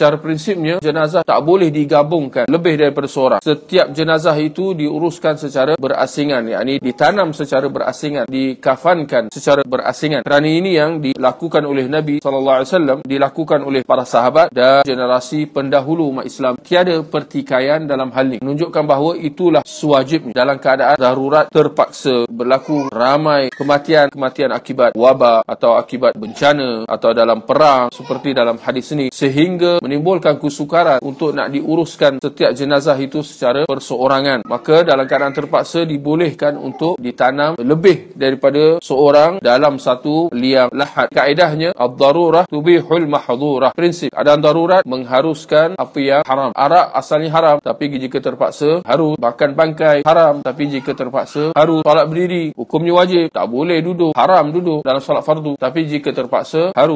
Secara prinsipnya, jenazah tak boleh digabungkan lebih daripada seorang. Setiap jenazah itu diuruskan secara berasingan, iaitu ditanam secara berasingan, dikafankan secara berasingan. Kerana ini yang dilakukan oleh Nabi SAW, dilakukan oleh para sahabat dan generasi pendahulu umat Islam. Tiada pertikaian dalam hal ini. Menunjukkan bahawa itulah sewajibnya dalam keadaan darurat terpaksa berlaku ramai kematian-kematian akibat wabak atau akibat bencana atau dalam perang seperti dalam hadis ini. Sehingga menimbulkan kesukaran untuk nak diuruskan setiap jenazah itu secara perseorangan. Maka dalam keadaan terpaksa dibolehkan untuk ditanam lebih daripada seorang dalam satu liang lahat. Kaedahnya, Ad-darurah tubihul mahdurah. Prinsip, ada darurat mengharuskan apa yang haram. Arak asalnya haram, tapi jika terpaksa harus Bahkan bangkai haram. Tapi jika terpaksa harus Salat berdiri, hukumnya wajib. Tak boleh duduk, haram duduk dalam salat fardu. Tapi jika terpaksa harus